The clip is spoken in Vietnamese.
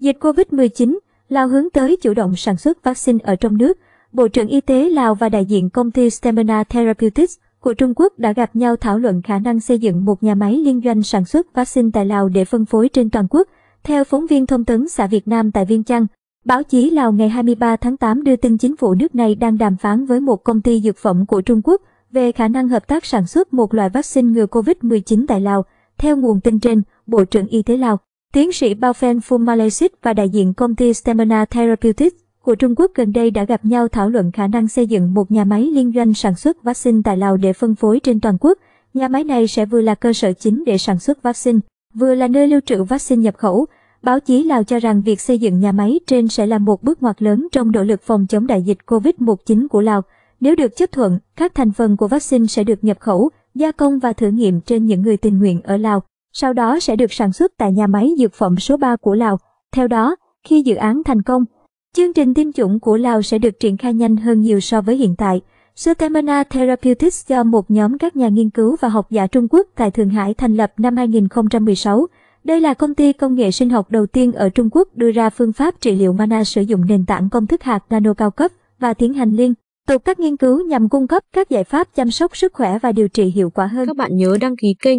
Dịch COVID-19, Lào hướng tới chủ động sản xuất vaccine ở trong nước. Bộ trưởng Y tế Lào và đại diện công ty Stamina Therapeutics của Trung Quốc đã gặp nhau thảo luận khả năng xây dựng một nhà máy liên doanh sản xuất vaccine tại Lào để phân phối trên toàn quốc. Theo phóng viên thông tấn xã Việt Nam tại Viên Chăn, báo chí Lào ngày 23 tháng 8 đưa tin chính phủ nước này đang đàm phán với một công ty dược phẩm của Trung Quốc về khả năng hợp tác sản xuất một loại vaccine ngừa COVID-19 tại Lào. Theo nguồn tin trên, Bộ trưởng Y tế Lào Tiến sĩ Bao Baofen Fumalecit và đại diện công ty Stamina Therapeutics của Trung Quốc gần đây đã gặp nhau thảo luận khả năng xây dựng một nhà máy liên doanh sản xuất vaccine tại Lào để phân phối trên toàn quốc. Nhà máy này sẽ vừa là cơ sở chính để sản xuất vaccine, vừa là nơi lưu trữ vaccine nhập khẩu. Báo chí Lào cho rằng việc xây dựng nhà máy trên sẽ là một bước ngoặt lớn trong nỗ lực phòng chống đại dịch COVID-19 của Lào. Nếu được chấp thuận, các thành phần của vaccine sẽ được nhập khẩu, gia công và thử nghiệm trên những người tình nguyện ở Lào sau đó sẽ được sản xuất tại nhà máy dược phẩm số 3 của Lào. Theo đó, khi dự án thành công, chương trình tiêm chủng của Lào sẽ được triển khai nhanh hơn nhiều so với hiện tại. Sutemana Therapeutics do một nhóm các nhà nghiên cứu và học giả Trung Quốc tại Thượng Hải thành lập năm 2016. Đây là công ty công nghệ sinh học đầu tiên ở Trung Quốc đưa ra phương pháp trị liệu mana sử dụng nền tảng công thức hạt nano cao cấp và tiến hành liên tục các nghiên cứu nhằm cung cấp các giải pháp chăm sóc sức khỏe và điều trị hiệu quả hơn. Các bạn nhớ đăng ký kênh